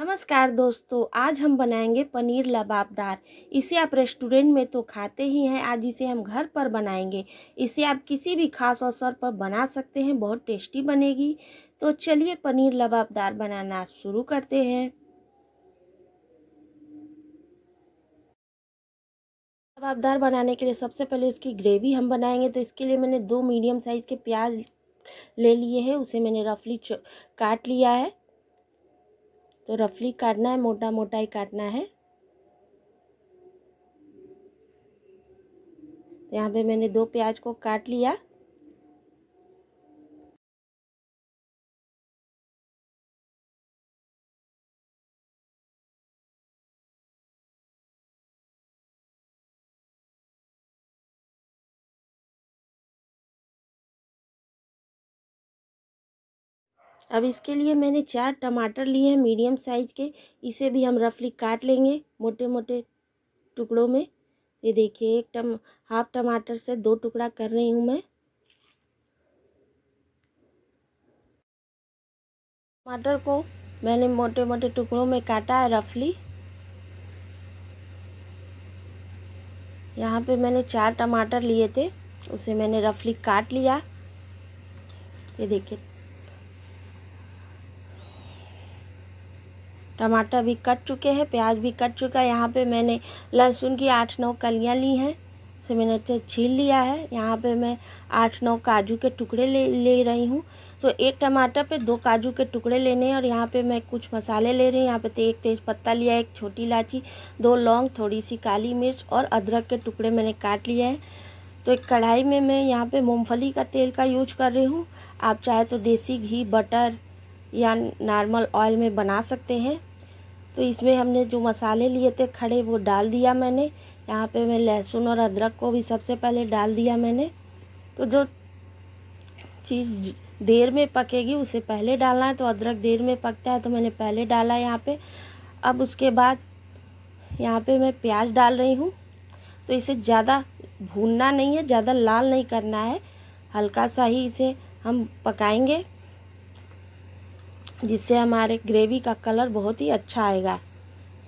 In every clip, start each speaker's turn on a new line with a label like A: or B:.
A: नमस्कार दोस्तों आज हम बनाएंगे पनीर लबाबदार इसे आप रेस्टोरेंट में तो खाते ही हैं आज इसे हम घर पर बनाएंगे इसे आप किसी भी खास अवसर पर बना सकते हैं बहुत टेस्टी बनेगी तो चलिए पनीर लबाबदार बनाना शुरू करते हैं लबाबदार बनाने के लिए सबसे पहले इसकी ग्रेवी हम बनाएंगे तो इसके लिए मैंने दो मीडियम साइज़ के प्याज ले लिए हैं उसे मैंने रफली काट लिया है तो रफली काटना है मोटा मोटा ही काटना है तो यहाँ पे मैंने दो प्याज को काट लिया अब इसके लिए मैंने चार टमाटर लिए हैं मीडियम साइज़ के इसे भी हम रफली काट लेंगे मोटे मोटे टुकड़ों में ये देखिए एक टम हाफ टमाटर से दो टुकड़ा कर रही हूँ मैं टमाटर को मैंने मोटे मोटे टुकड़ों में काटा है रफली यहाँ पे मैंने चार टमाटर लिए थे उसे मैंने रफली काट लिया ये देखिए टमाटर भी कट चुके हैं प्याज भी कट चुका है यहाँ पे मैंने लहसुन की आठ नौ कलियाँ ली हैं से मैंने अच्छे छील लिया है यहाँ पे मैं आठ नौ काजू के टुकड़े ले ले रही हूँ तो एक टमाटर पे दो काजू के टुकड़े लेने हैं और यहाँ पे मैं कुछ मसाले ले रही हूँ यहाँ पे ते एक तेज़ पत्ता लिया एक छोटी इलायची दो लौंग थोड़ी सी काली मिर्च और अदरक के टुकड़े मैंने काट लिए हैं तो एक कढ़ाई में मैं यहाँ पे मूँगफली का तेल का यूज कर रही हूँ आप चाहे तो देसी घी बटर या नॉर्मल ऑयल में बना सकते हैं तो इसमें हमने जो मसाले लिए थे खड़े वो डाल दिया मैंने यहाँ पे मैं लहसुन और अदरक को भी सबसे पहले डाल दिया मैंने तो जो चीज़ देर में पकेगी उसे पहले डालना है तो अदरक देर में पकता है तो मैंने पहले डाला यहाँ पे अब उसके बाद यहाँ पे मैं प्याज डाल रही हूँ तो इसे ज़्यादा भूनना नहीं है ज़्यादा लाल नहीं करना है हल्का सा ही इसे हम पकाएंगे जिससे हमारे ग्रेवी का कलर बहुत ही अच्छा आएगा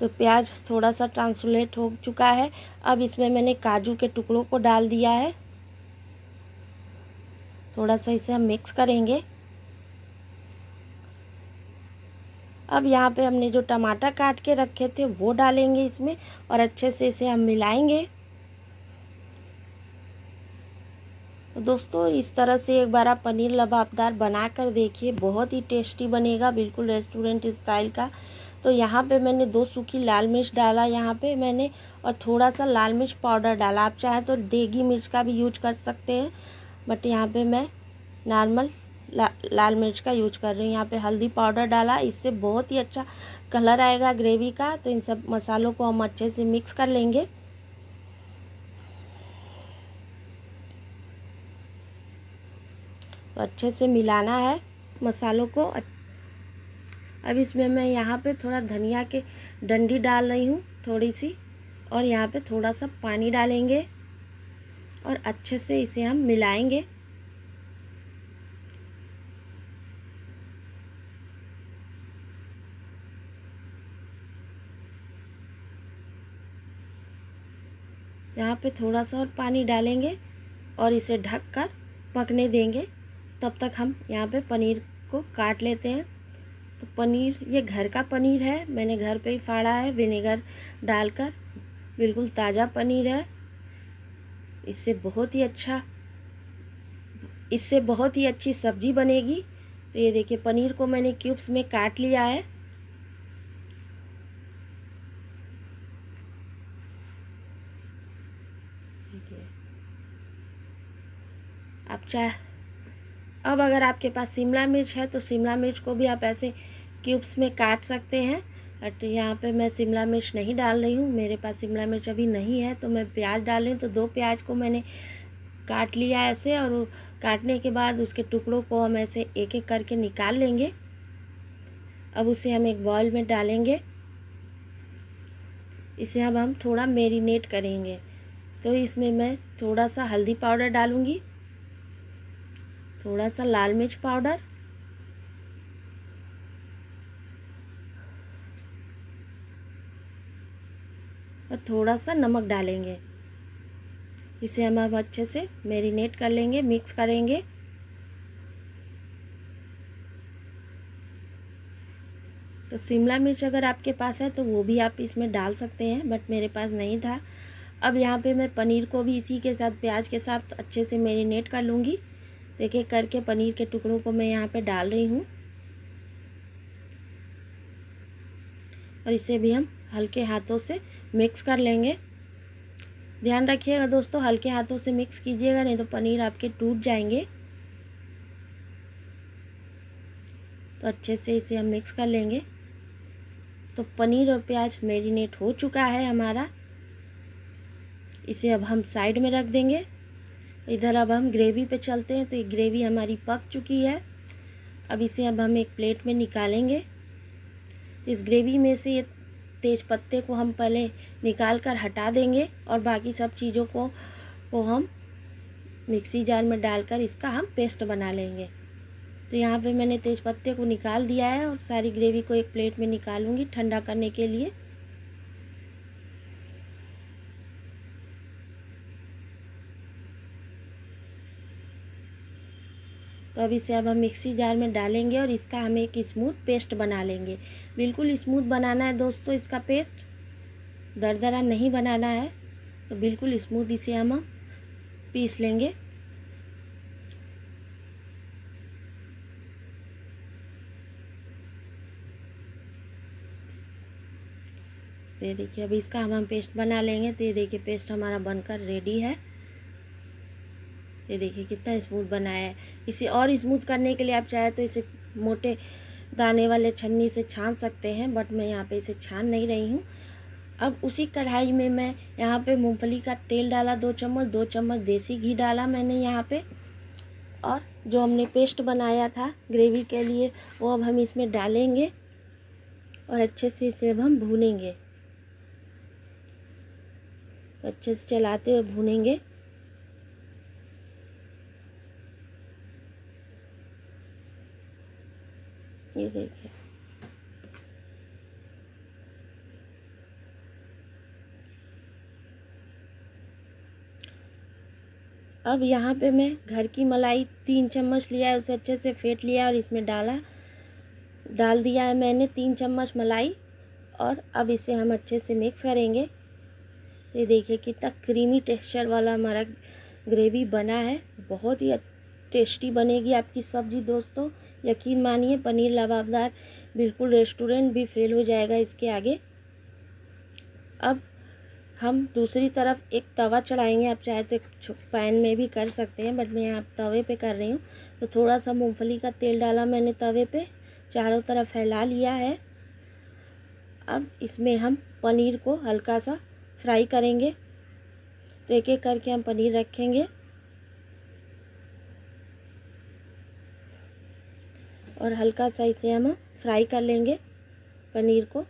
A: तो प्याज थोड़ा सा ट्रांसलेट हो चुका है अब इसमें मैंने काजू के टुकड़ों को डाल दिया है थोड़ा सा इसे हम मिक्स करेंगे अब यहाँ पे हमने जो टमाटर काट के रखे थे वो डालेंगे इसमें और अच्छे से इसे हम मिलाएंगे दोस्तों इस तरह से एक बार आप पनीर लबाबदार बना कर देखिए बहुत ही टेस्टी बनेगा बिल्कुल रेस्टोरेंट स्टाइल का तो यहाँ पे मैंने दो सूखी लाल मिर्च डाला यहाँ पे मैंने और थोड़ा सा लाल मिर्च पाउडर डाला आप चाहें तो देगी मिर्च का भी यूज कर सकते हैं बट यहाँ पे मैं नॉर्मल ला, लाल मिर्च का यूज कर रही हूँ यहाँ पर हल्दी पाउडर डाला इससे बहुत ही अच्छा कलर आएगा ग्रेवी का तो इन सब मसालों को हम अच्छे से मिक्स कर लेंगे अच्छे से मिलाना है मसालों को अब इसमें मैं यहाँ पे थोड़ा धनिया के डंडी डाल रही हूँ थोड़ी सी और यहाँ पे थोड़ा सा पानी डालेंगे और अच्छे से इसे हम मिलाएंगे यहाँ पे थोड़ा सा और पानी डालेंगे और इसे ढक कर पकने देंगे तब तक हम यहाँ पे पनीर को काट लेते हैं तो पनीर ये घर का पनीर है मैंने घर पे ही फाड़ा है विनेगर डालकर बिल्कुल ताज़ा पनीर है इससे बहुत ही अच्छा इससे बहुत ही अच्छी सब्ज़ी बनेगी तो ये देखिए पनीर को मैंने क्यूब्स में काट लिया है आप चाहे अब अगर आपके पास शिमला मिर्च है तो शिमला मिर्च को भी आप ऐसे क्यूब्स में काट सकते हैं बट यहाँ पे मैं शिमला मिर्च नहीं डाल रही हूँ मेरे पास शिमला मिर्च अभी नहीं है तो मैं प्याज डाल रही हूँ तो दो प्याज को मैंने काट लिया ऐसे और काटने के बाद उसके टुकड़ों को हम ऐसे एक एक करके निकाल लेंगे अब उसे हम एक बॉयल में डालेंगे इसे अब हम थोड़ा मेरीनेट करेंगे तो इसमें मैं थोड़ा सा हल्दी पाउडर डालूँगी थोड़ा सा लाल मिर्च पाउडर और थोड़ा सा नमक डालेंगे इसे हम अच्छे से मैरिनेट कर लेंगे मिक्स करेंगे तो शिमला मिर्च अगर आपके पास है तो वो भी आप इसमें डाल सकते हैं बट मेरे पास नहीं था अब यहाँ पे मैं पनीर को भी इसी के साथ प्याज के साथ अच्छे से मैरिनेट कर लूँगी देखिए करके पनीर के टुकड़ों को मैं यहाँ पे डाल रही हूँ और इसे भी हम हल्के हाथों से मिक्स कर लेंगे ध्यान रखिएगा दोस्तों हल्के हाथों से मिक्स कीजिएगा नहीं तो पनीर आपके टूट जाएंगे तो अच्छे से इसे हम मिक्स कर लेंगे तो पनीर और प्याज मेरीनेट हो चुका है हमारा इसे अब हम साइड में रख देंगे इधर अब हम ग्रेवी पे चलते हैं तो ये ग्रेवी हमारी पक चुकी है अब इसे अब हम एक प्लेट में निकालेंगे इस ग्रेवी में से ये तेज पत्ते को हम पहले निकाल कर हटा देंगे और बाकी सब चीज़ों को को हम मिक्सी जार में डालकर इसका हम पेस्ट बना लेंगे तो यहाँ पे मैंने तेज़ पत्ते को निकाल दिया है और सारी ग्रेवी को एक प्लेट में निकालूंगी ठंडा करने के लिए तो अब इसे अब हम मिक्सी जार में डालेंगे और इसका हम एक स्मूथ पेस्ट बना लेंगे बिल्कुल स्मूथ बनाना है दोस्तों इसका पेस्ट दरदरा नहीं बनाना है तो बिल्कुल स्मूथ इसे हम पीस लेंगे तो ये देखिए अब इसका हम हम पेस्ट बना लेंगे तो ये देखिए पेस्ट हमारा बनकर रेडी है ये देखिए कितना स्मूथ बनाया है इसे और स्मूथ करने के लिए आप चाहे तो इसे मोटे दाने वाले छन्नी से छान सकते हैं बट मैं यहाँ पे इसे छान नहीं रही हूँ अब उसी कढ़ाई में मैं यहाँ पे मूंगफली का तेल डाला दो चम्मच दो चम्मच देसी घी डाला मैंने यहाँ पे और जो हमने पेस्ट बनाया था ग्रेवी के लिए वो अब हम इसमें डालेंगे और अच्छे से इसे अब हम भूनेंगे अच्छे से चलाते हुए भूनेंगे ये देखिए अब यहाँ पे मैं घर की मलाई तीन चम्मच लिया है उसे अच्छे से फेंट लिया और इसमें डाला डाल दिया है मैंने तीन चम्मच मलाई और अब इसे हम अच्छे से मिक्स करेंगे ये देखिए कितना क्रीमी टेक्सचर वाला हमारा ग्रेवी बना है बहुत ही टेस्टी बनेगी आपकी सब्जी दोस्तों यकीन मानिए पनीर लबाबदार बिल्कुल रेस्टोरेंट भी फेल हो जाएगा इसके आगे अब हम दूसरी तरफ एक तवा चढ़ाएंगे आप चाहे तो एक पैन में भी कर सकते हैं बट मैं आप तवे पे कर रही हूँ तो थोड़ा सा मूंगफली का तेल डाला मैंने तवे पे चारों तरफ फैला लिया है अब इसमें हम पनीर को हल्का सा फ्राई करेंगे तो एक एक करके हम पनीर रखेंगे और हल्का सा इसे हम फ्राई कर लेंगे पनीर को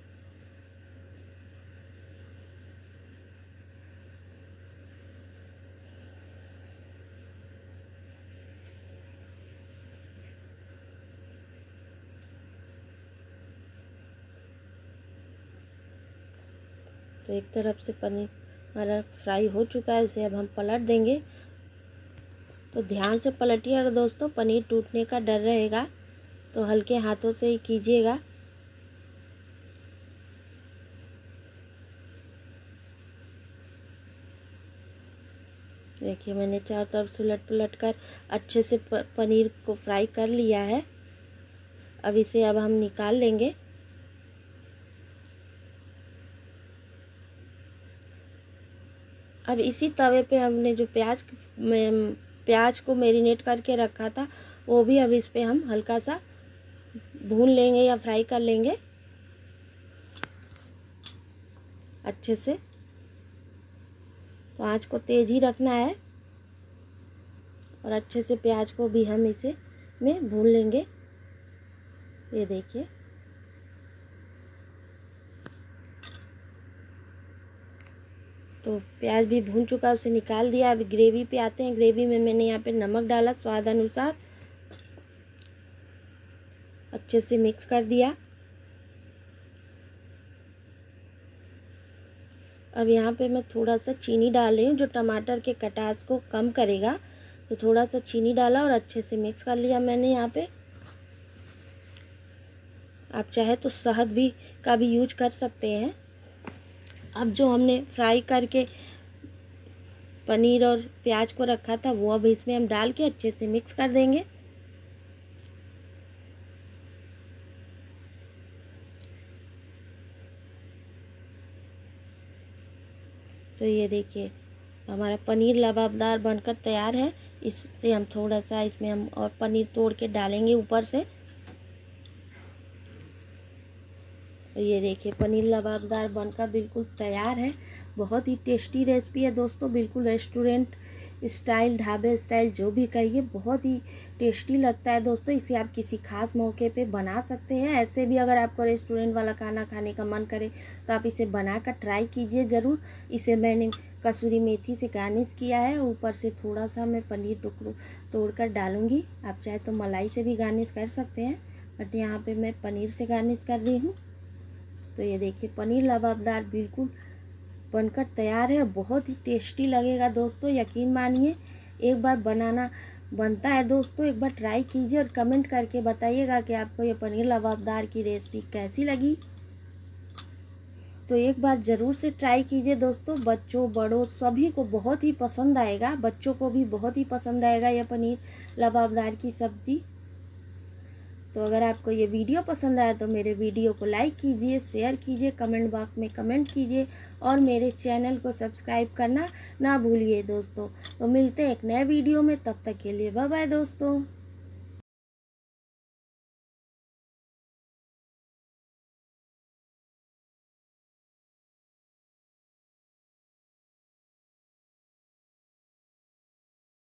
A: तो एक तरफ से पनीर हमारा फ्राई हो चुका है उसे अब हम पलट देंगे तो ध्यान से पलटिएगा दोस्तों पनीर टूटने का डर रहेगा तो हल्के हाथों से ही कीजिएगा देखिए मैंने चारों तरफ से पुलट कर अच्छे से पनीर को फ्राई कर लिया है अब इसे अब हम निकाल लेंगे अब इसी तवे पे हमने जो प्याज में प्याज को मेरीनेट करके रखा था वो भी अब इस पर हम हल्का सा भून लेंगे या फ्राई कर लेंगे अच्छे से तो आँच को तेज़ ही रखना है और अच्छे से प्याज को भी हम इसे में भून लेंगे ये देखिए तो प्याज भी भून चुका उसे निकाल दिया अभी ग्रेवी पे आते हैं ग्रेवी में मैंने यहाँ पे नमक डाला स्वाद अनुसार अच्छे से मिक्स कर दिया अब यहाँ पे मैं थोड़ा सा चीनी डाल रही हूँ जो टमाटर के कटास को कम करेगा तो थोड़ा सा चीनी डाला और अच्छे से मिक्स कर लिया मैंने यहाँ पे आप चाहे तो शहद भी का भी यूज कर सकते हैं अब जो हमने फ्राई करके पनीर और प्याज को रखा था वो अब इसमें हम डाल के अच्छे से मिक्स कर देंगे तो ये देखिए हमारा पनीर लबाबदार बनकर तैयार है इससे हम थोड़ा सा इसमें हम और पनीर तोड़ के डालेंगे ऊपर से ये देखिए पनीर लबाबदार बनकर बिल्कुल तैयार है बहुत ही टेस्टी रेसिपी है दोस्तों बिल्कुल रेस्टोरेंट स्टाइल ढाबे स्टाइल जो भी कहिए बहुत ही टेस्टी लगता है दोस्तों इसे आप किसी खास मौके पे बना सकते हैं ऐसे भी अगर आपको रेस्टोरेंट वाला खाना खाने का मन करे तो आप इसे बना कर ट्राई कीजिए ज़रूर इसे मैंने कसूरी मेथी से गार्निश किया है ऊपर से थोड़ा सा मैं पनीर टुकड़ू तोड़ कर डालूँगी आप चाहे तो मलाई से भी गार्निश कर सकते हैं बट यहाँ पर मैं पनीर से गार्निश कर रही हूँ तो ये देखिए पनीर लबाबदार बिल्कुल बनकर तैयार है बहुत ही टेस्टी लगेगा दोस्तों यकीन मानिए एक बार बनाना बनता है दोस्तों एक बार ट्राई कीजिए और कमेंट करके बताइएगा कि आपको ये पनीर लबाबदार की रेसिपी कैसी लगी तो एक बार ज़रूर से ट्राई कीजिए दोस्तों बच्चों बड़ों सभी को बहुत ही पसंद आएगा बच्चों को भी बहुत ही पसंद आएगा यह पनीर लबाबदार की सब्ज़ी तो अगर आपको ये वीडियो पसंद आया तो मेरे वीडियो को लाइक कीजिए शेयर कीजिए कमेंट बॉक्स में कमेंट कीजिए और मेरे चैनल को सब्सक्राइब करना ना भूलिए दोस्तों तो मिलते हैं एक नए वीडियो में तब तक के लिए बाय बाय दोस्तों